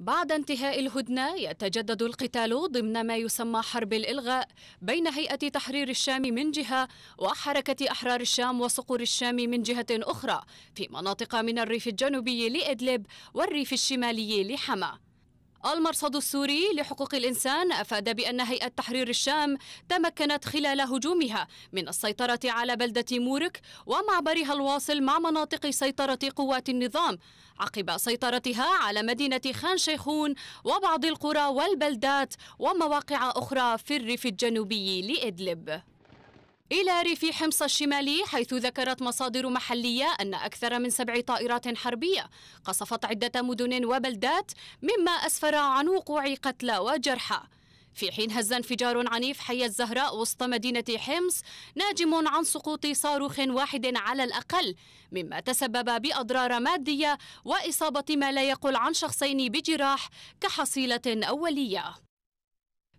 بعد انتهاء الهدنة يتجدد القتال ضمن ما يسمى حرب الإلغاء بين هيئة تحرير الشام من جهة وحركة أحرار الشام وصقور الشام من جهة أخرى في مناطق من الريف الجنوبي لإدلب والريف الشمالي لحما المرصد السوري لحقوق الإنسان أفاد بأن هيئة تحرير الشام تمكنت خلال هجومها من السيطرة على بلدة مورك ومعبرها الواصل مع مناطق سيطرة قوات النظام عقب سيطرتها على مدينة خان شيخون وبعض القرى والبلدات ومواقع أخرى في الريف الجنوبي لإدلب إلى ريف حمص الشمالي حيث ذكرت مصادر محلية أن أكثر من سبع طائرات حربية قصفت عدة مدن وبلدات مما أسفر عن وقوع قتلى وجرحى في حين هز انفجار عنيف حي الزهراء وسط مدينة حمص ناجم عن سقوط صاروخ واحد على الأقل مما تسبب بأضرار مادية وإصابة ما لا يقل عن شخصين بجراح كحصيلة أولية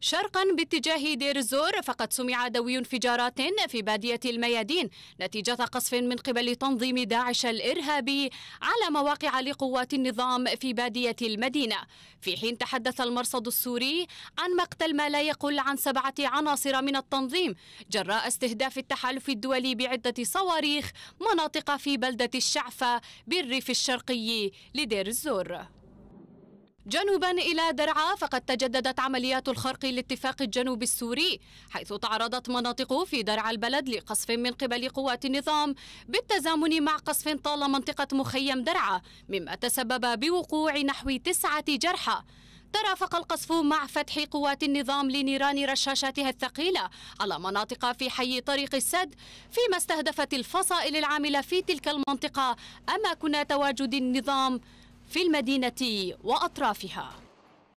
شرقا باتجاه دير الزور فقد سمع دوي انفجارات في بادية الميادين نتيجة قصف من قبل تنظيم داعش الإرهابي على مواقع لقوات النظام في بادية المدينة في حين تحدث المرصد السوري عن مقتل ما لا يقل عن سبعة عناصر من التنظيم جراء استهداف التحالف الدولي بعدة صواريخ مناطق في بلدة الشعفة بالريف الشرقي لدير الزور جنوبا إلى درعا فقد تجددت عمليات الخرق لاتفاق الجنوب السوري حيث تعرضت مناطق في درعا البلد لقصف من قبل قوات النظام بالتزامن مع قصف طال منطقة مخيم درعا مما تسبب بوقوع نحو تسعة جرحى ترافق القصف مع فتح قوات النظام لنيران رشاشاتها الثقيلة على مناطق في حي طريق السد فيما استهدفت الفصائل العاملة في تلك المنطقة أماكن تواجد النظام في المدينة وأطرافها